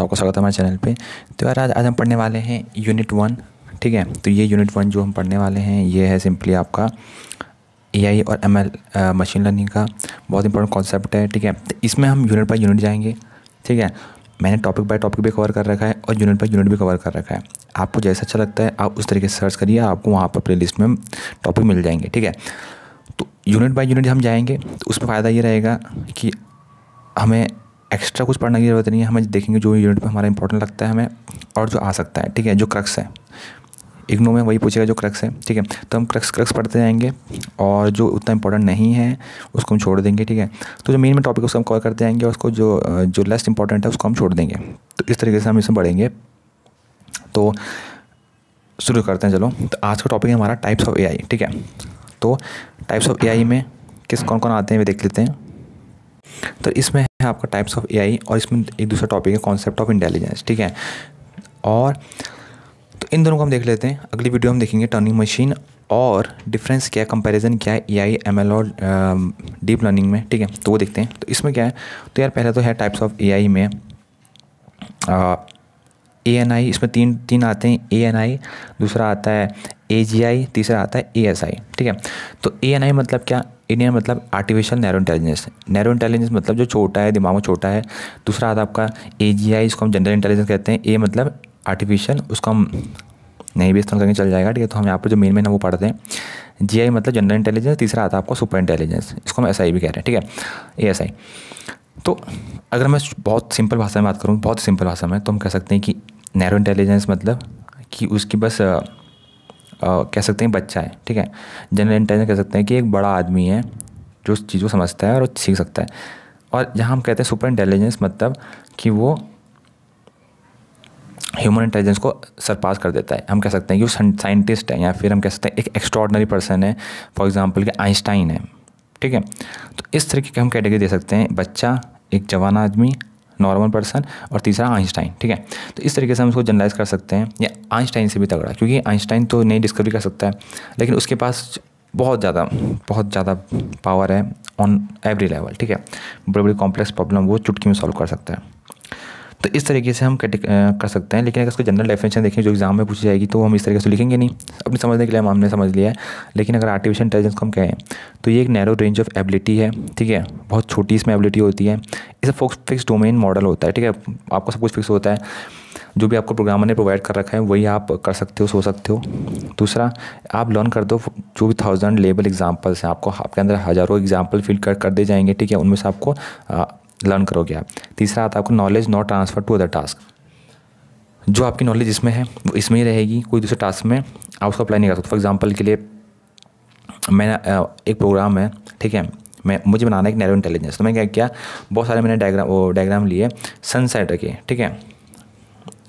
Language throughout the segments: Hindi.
तो आपका स्वागत है हमारे चैनल पे तो यार आज आज हम पढ़ने वाले हैं यूनिट वन ठीक है तो ये यूनिट वन जो हम पढ़ने वाले हैं ये है सिंपली आपका ए और एम मशीन लर्निंग का बहुत इंपॉर्टेंट कॉन्सेप्ट है ठीक है तो इसमें हम यूनिट बाई यूनिट जाएंगे ठीक है मैंने टॉपिक बाय टॉपिक भी कवर कर रखा है और यूनिट बाई यूनिट भी कवर कर रखा है आपको जैसा अच्छा लगता है आप उस तरीके से सर्च करिए आपको वहाँ पर प्ले में टॉपिक मिल जाएंगे ठीक है तो यूनिट बाई यूनिट हम जाएंगे तो उसमें फ़ायदा ये रहेगा कि हमें एक्स्ट्रा कुछ पढ़ने की ज़रूरत नहीं है हमें देखेंगे जो यूनिट पर हमारा इंपॉर्टेंट लगता है हमें और जो आ सकता है ठीक है जो क्रक्स है इग्नो में वही पूछेगा जो क्रक्स है ठीक है तो हम क्रक्स क्रक्स पढ़ते जाएंगे और जो उतना इंपॉर्टेंट नहीं है उसको हम छोड़ देंगे ठीक है तो जो मेन में टॉपिक उसको हम कवर करते जाएंगे उसको जो जो लेस इंपॉर्टेंट है उसको हम छोड़ देंगे तो इस तरीके से हम इसमें बढ़ेंगे तो शुरू करते हैं चलो तो आज का टॉपिक है हमारा टाइप्स ऑफ ए ठीक है तो टाइप्स ऑफ ए में किस कौन कौन आते हैं वे देख लेते हैं तो इसमें है आपका टाइप्स ऑफ एआई और इसमें एक दूसरा टॉपिक है कॉन्सेप्ट ऑफ इंटेलिजेंस ठीक है और तो इन दोनों को हम देख लेते हैं अगली वीडियो हम देखेंगे टर्निंग मशीन और डिफरेंस क्या है कंपेरिजन क्या है ए आई एम एल और डीप लर्निंग में ठीक है तो वो देखते हैं तो इसमें क्या है तो यार पहले तो है टाइप्स ऑफ ए आई में ए एन आई इसमें तीन तीन आते हैं ए एन आई दूसरा आता है ए जी आई तीसरा आता है ए एस आई ठीक है तो ए एन आई मतलब क्या इंडियन मतलब artificial narrow intelligence narrow intelligence मतलब जो छोटा है दिमाग में छोटा है दूसरा आता है आपका ए जी आई इसको हम जनरल इंटेलिजेंस कहते हैं ए मतलब आर्टिफिशियल उसको हम नहीं भी इस्तेमाल करके चल जाएगा ठीक है तो हम यहाँ पर जो मेन मेन है वो पढ़ते हैं जी आई मतलब जनरल इंटेलिजेंस तीसरा आता है आपका सुपर इंटेलिजेंस इसको हम एस आई भी कह रहे हैं ठीक है ए एस आई तो अगर मैं बहुत सिंपल भाषा में बात करूँ बहुत सिंपल भाषा में तो हम कह सकते हैं कि नैरो इंटेलिजेंस मतलब कि उसकी बस आ, आ, कह सकते हैं बच्चा है ठीक है जनरल इंटेलिजेंस कह सकते हैं कि एक बड़ा आदमी है जो उस चीज़ को समझता है और सीख सकता है और जहाँ हम कहते हैं सुपर इंटेलिजेंस मतलब कि वो ह्यूमन इंटेलिजेंस को सरपास कर देता है हम कह सकते हैं कि वो साइंटिस्ट है या फिर हम कह सकते हैं एक एक्स्ट्रॉडनरी पर्सन है फॉर एग्ज़ाम्पल कि आइंस्टाइन है ठीक है तो इस तरीके की हम कैटेगरी दे सकते हैं बच्चा एक जवान आदमी नॉर्मल पर्सन और तीसरा आइंस्टाइन ठीक है तो इस तरीके से हम उसको जनरलाइज कर सकते हैं या आइंस्टाइन से भी तगड़ा क्योंकि आइंस्टाइन तो नई डिस्कवरी कर सकता है लेकिन उसके पास बहुत ज़्यादा बहुत ज़्यादा पावर है ऑन एवरी लेवल ठीक है बड़े बड़े कॉम्प्लेक्स प्रॉब्लम वो चुटकी में सॉल्व कर सकता है तो इस तरीके से हम कर सकते हैं लेकिन अगर इसको जनरल डेफिनेशन देखें जो एग्जाम में पूछी जाएगी तो हम इस तरीके से लिखेंगे नहीं अपनी समझने के लिए हम हमने समझ लिया है लेकिन अगर आर्टिफिशियल इंटेलिजेंस को हम कहें तो ये एक नैरो रेंज ऑफ एबिलिटी है ठीक है बहुत छोटी इसमें एबिलिटी होती है इसे फोक्स फिक्स डोमेन मॉडल होता है ठीक है आपका सब कुछ फिक्स होता है जो भी आपको प्रोग्रामर ने प्रोवाइड कर रखा है वही आप कर सकते हो सो सकते हो दूसरा आप लर्न कर दो जो भी थाउजेंड लेबल एग्जाम्पल्स हैं आपको आपके अंदर हज़ारों एग्जाम्पल फिल कर कर दे जाएंगे ठीक है उनमें से आपको लर्न करोगे आप तीसरा आता है आपको knowledge not transfer to other task जो आपकी नॉलेज इसमें है वो इसमें ही रहेगी कोई दूसरे टास्क में आप उसको अप्लाई नहीं कर सकते फॉर एग्जाम्पल के लिए मैंने एक प्रोग्राम है ठीक है मैं मुझे बनाना है एक नैरो इंटेलिजेंस तो मैं क्या किया बहुत सारे मैंने डायग्राम वो डायग्राम लिए सनसेट के ठीक है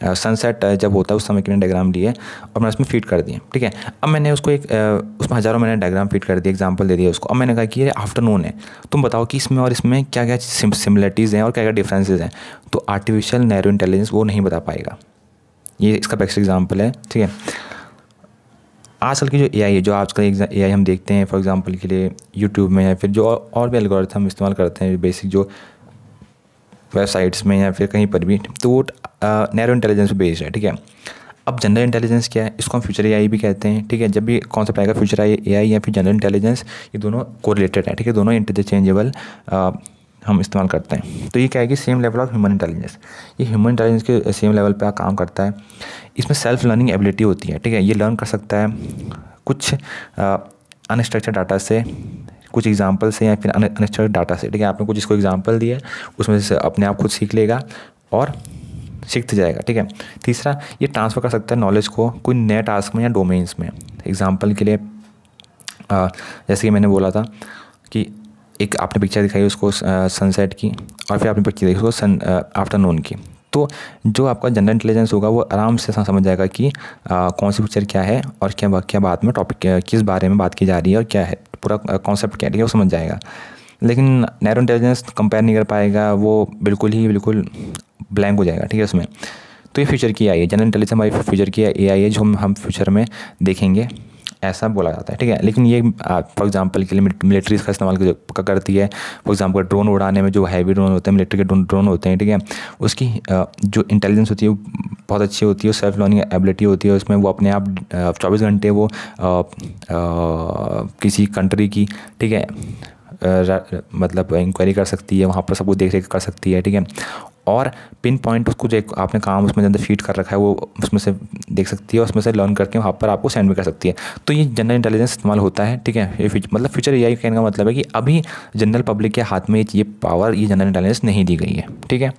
सनसेट जब होता है उस समय के मैंने डायग्राम लिए और मैंने उसमें फीड कर दिए ठीक है अब मैंने उसको एक उसमें हज़ारों मैंने डायग्राम फीड कर दिए एग्जाम्पल दे दिया उसको अब मैंने कहा कि ये आफ्टरनून है तुम बताओ कि इसमें और इसमें क्या क्या सिमिलरिटीज़ हैं और क्या क्या डिफ्रेंसेज हैं तो आर्टिफिशियल नैरो इंटेलिजेंस वो नहीं बता पाएगा ये इसका बेस्ट एग्जाम्पल है ठीक है आजकल की जो ए है जो आजकल ए आई हम देखते हैं फॉर एग्ज़ाम्पल के लिए यूट्यूब में या फिर जो और भी एल्गोरिथम इस्तेमाल करते हैं बेसिक जो वेबसाइट्स में या फिर कहीं पर भी तो वो नैरो इंटेलिजेंस बेस्ड है ठीक है अब जनरल इंटेलिजेंस क्या है इसको हम फ्यूचर ए भी कहते हैं ठीक है जब भी कॉन्सेप्ट आएगा फ्यूचर आई ए या फिर जनरल इंटेलिजेंस ये दोनों कोरिलेटेड है ठीक है दोनों इंटरचेंजेबल हम इस्तेमाल करते हैं तो ये क्या है कि same level of human intelligence ये ह्यूमन इंटेलिजेंस के सेम लेवल पर काम करता है इसमें सेल्फ लर्निंग एबिलिटी होती है ठीक है ये लर्न कर सकता है कुछ अनस्ट्रक्चर डाटा से कुछ एग्जाम्पल से या फिर अनस्टर्ड डाटा से ठीक है आपने कुछ इसको एग्जाम्पल दिया उसमें से अपने आप खुद सीख लेगा और सीखते तो जाएगा ठीक है तीसरा ये ट्रांसफ़र कर सकता है नॉलेज को कोई नए टास्क में या डोमेन्स में एग्जाम्पल के लिए आ, जैसे कि मैंने बोला था कि एक आपने पिक्चर दिखाई उसको सनसेट की और फिर आपने पिक्चर देखी उसको सन आफ्टरनून की तो जो आपका जनरल इंटेलिजेंस होगा वो आराम से समझ जाएगा कि आ, कौन सी पिक्चर क्या है और क्या क्या बात में टॉपिक किस बारे में बात की जा रही है और क्या है पूरा कॉन्सेप्ट क्या है वो समझ जाएगा लेकिन नैरो इंटेलिजेंस कंपेयर नहीं कर पाएगा वो बिल्कुल ही बिल्कुल ब्लैंक हो जाएगा ठीक है उसमें तो ये फ्यूचर की आई है जनरल इंटेलिजेंस हमारी फ्यूचर की ए आई है जो हम हम फ्यूचर में देखेंगे ऐसा बोला जाता है ठीक है लेकिन ये फॉर एग्जांपल के लिए मिलिट्री इसका इस्तेमाल करती है फॉर एग्जांपल ड्रोन उड़ाने में जो हैवी ड्रोन होते हैं मिलिट्री के ड्रोन होते हैं ठीक है उसकी जो इंटेलिजेंस होती है वो बहुत अच्छी होती है और सेल्फ लर्निंग एबिलिटी होती है उसमें वो अपने आप चौबीस घंटे वो किसी कंट्री की ठीक है मतलब इंक्वायरी कर सकती है वहाँ पर सब कुछ देख रेख कर सकती है ठीक है और पिन पॉइंट उसको जो आपने काम उसमें ज़्यादा फीड कर रखा है वो उसमें से देख सकती है उसमें से लर्न करके वहाँ पर आपको सेंड भी कर सकती है तो ये जनरल इंटेलिजेंस इस्तेमाल होता है ठीक है ये मतलब फ्यूचर ए कहने का मतलब है कि अभी जनरल पब्लिक के हाथ में ये पावर ये जनरल इंटेलिजेंस नहीं दी गई है ठीक है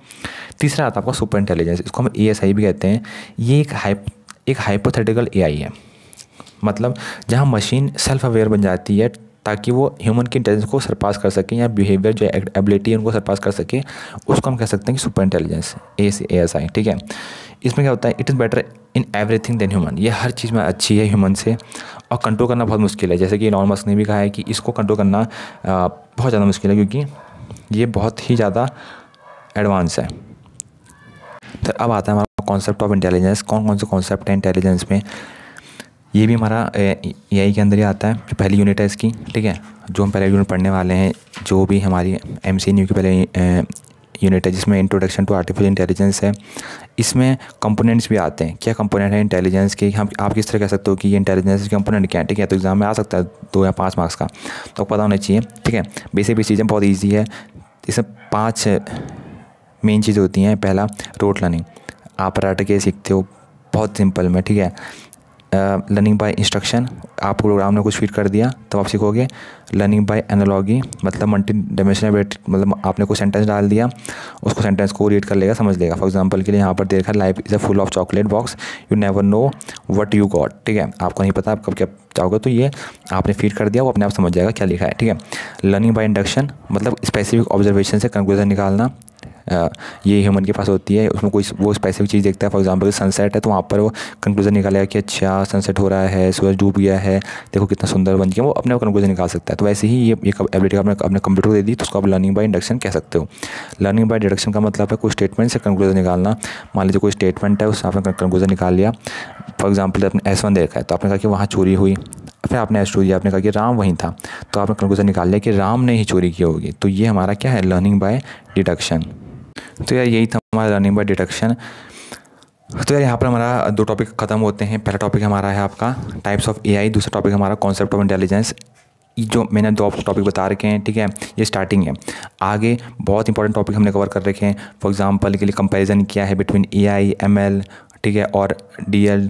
तीसरा आता आपका सुपर इंटेलिजेंस इसको हम ए भी कहते हैं ये एक हाइप एक हाइपोथेटिकल ए है मतलब जहाँ मशीन सेल्फ अवेयर बन जाती है ताकि वो ह्यूमन की इंटेलिजेंस को सरपास कर सकें या बिहेवियर जो एबिलिटी उनको सरपास कर सके उसको हम कह सकते हैं कि super intelligence A C A S I ठीक है इसमें क्या होता है it is better in everything than human ये हर चीज़ में अच्छी है ह्यूमन से और कंट्रोल करना बहुत मुश्किल है जैसे कि इलॉन मस्क ने भी कहा है कि इसको कंट्रोल करना बहुत ज़्यादा मुश्किल है क्योंकि ये बहुत ही ज़्यादा एडवांस है तो अब आता है हमारा कॉन्सेप्ट ऑफ इंटेलिजेंस कौन कौन से कॉन्सेप्ट है इंटेलिजेंस में ये भी हमारा ए के अंदर ही आता है जो पहली यूनिट है इसकी ठीक है जो हम पहले यूनिट पढ़ने वाले हैं जो भी हमारी एम सी की पहले यूनिट है जिसमें इंट्रोडक्शन टू आर्टिफिशियल इंटेलिजेंस है इसमें कंपोनेंट्स भी आते हैं क्या कंपोनेंट है इंटेलिजेंस के हम आप किस तरह कह सकते हो कि ये इंटेलिजेंस के कंपोनेंट क्या है ठीक है तो एग्जाम में आ सकता है दो या पाँच मार्क्स का तो पता होना चाहिए ठीक है बेसिक भी चीज़ें बहुत ईजी है इसमें पाँच मेन चीज़ होती हैं पहला रोट लर्निंग आप रट के सीखते हो बहुत सिंपल में ठीक है लर्निंग बाय इंस्ट्रक्शन आप प्रोग्राम ने कुछ फीड कर दिया तब आप सीखोगे लर्निंग बाय एनालॉगी मतलब मल्टी डायमेंशनल मतलब आपने कोई सेंटेंस डाल दिया उसको सेंटेंस को रीड कर लेगा समझ लेगा फॉर एग्जांपल के लिए यहाँ पर देखा life is a full of chocolate box you never know what you got ठीक है आपको नहीं पता आप कब क्या चाहोगे तो ये आपने फीड कर दिया वो अपने आप समझ जाएगा क्या लिखा है ठीक है लर्निंग बाय इंडक्शन मतलब स्पेसिफिक ऑब्जर्वेशन से कंक्लूजन निकालना ये ह्यूमन के पास होती है उसमें कोई वो स्पेसिफिक चीज़ देखता है फॉर एग्जांपल सनसेट है तो वहाँ पर वो कंक्लूजन निकालेगा कि अच्छा सनसेट हो रहा है सूरज डूब गया है देखो कितना सुंदर बन गया वो अपने कंक्लूजन निकाल सकता है तो वैसे ही ये एक एबिलिटी आपने अपने कंप्यूटर को दे दी तो उसको आप लर्निंग बाई इंडक्शन कह सकते हो लर्निंग बाई डिडक्शन का मतलब है कोई स्टेटमेंट से कंक्लूजन निकालना मान लीजिए कोई स्टेटमेंट है उससे आपने कंक्लूजन निकाल लिया फॉर एग्जाम्पल आपने एस वन देखा है तो आपने कहा कि वहाँ चोरी हुई फिर आपने एस टू दिया आपने कहा कि राम वहीं था तो आपने कंक्लूजन निकाल लिया कि राम ने ही चोरी की होगी तो ये हमारा क्या है लर्निंग बाय डिडक्शन तो यार यही था हमारा लर्निंग बाय डिडक्शन तो यार यहाँ पर हमारा दो टॉपिक खत्म होते हैं पहला टॉपिक हमारा है आपका टाइप्स ऑफ एआई दूसरा टॉपिक हमारा कॉन्सेप्ट ऑफ इंटेलिजेंस जो मैंने दो टॉपिक बता रखे हैं ठीक है ये स्टार्टिंग है आगे बहुत इंपॉर्टेंट टॉपिक हमने कवर कर रखे हैं फॉर एग्जांपल के लिए कंपैरिजन किया है between A I M L ठीक है और डी एल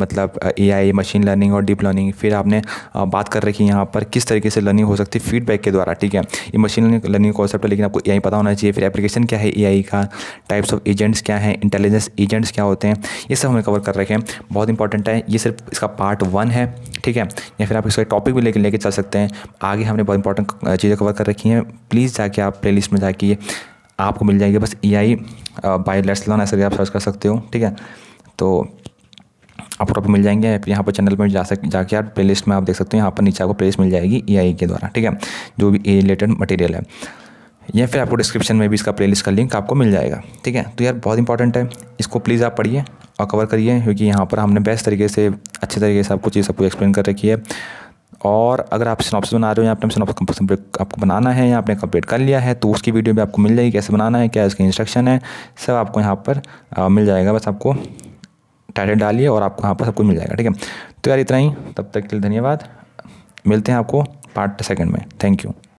मतलब ए आई मशीन लर्निंग और डीप लर्निंग फिर आपने बात कर रखी है यहाँ पर किस तरीके से लर्निंग हो सकती है फीडबैक के द्वारा ठीक है ये मशीन लर्निंग कॉन्सेप्ट है लेकिन आपको ए पता होना चाहिए फिर एप्लीकेशन क्या है ए आई का टाइप्स ऑफ एजेंट्स क्या है इंटेलिजेंस एजेंट्स क्या होते हैं ये सब हमें कवर कर रखे हैं बहुत इंपॉर्टेंट है ये सिर्फ इसका पार्ट वन है ठीक है या फिर आप इसका टॉपिक भी लेके लेके चल सकते हैं आगे हमने बहुत इंपॉर्टेंट चीज़ें कवर कर रखी हैं प्लीज़ जाके आप प्ले में जाके आपको मिल जाएगी बस ए आई बाई लेट्स लॉन ऐसा भी आप सर्च कर सकते हो ठीक है तो आपको टॉपिक मिल जाएंगे या फिर यहाँ पर चैनल में जा सक जाके आप प्ले लिस्ट में आप देख सकते हो यहाँ पर नीचे आपको प्लेस मिल जाएगी ए के द्वारा ठीक है जो भी ए रिलेटेड मटेरियल है या फिर आपको डिस्क्रिप्शन में भी इसका प्ले लिस्ट का लिंक आपको मिल जाएगा ठीक है तो यार बहुत इंपॉर्टेंट है इसको प्लीज़ आप पढ़िए और कवर करिए क्योंकि यहाँ पर हमने बेस्ट तरीके से अच्छे तरीके से आपको चीज़ सबको एक्सप्लेन कर रखी है और अगर आप सिनॉप्स बना रहे हो या आपने सिनॉप्स आपको बनाना है या आपने कंप्लीट कर लिया है तो उसकी वीडियो भी आपको मिल जाएगी कैसे बनाना है क्या इसकी इंस्ट्रक्शन है सब आपको यहाँ पर आ, मिल जाएगा बस आपको टाइटल डालिए और आपको यहाँ पर सब कुछ मिल जाएगा ठीक है तो यार इतना ही तब तक के लिए धन्यवाद मिलते हैं आपको पार्ट सेकंड में थैंक यू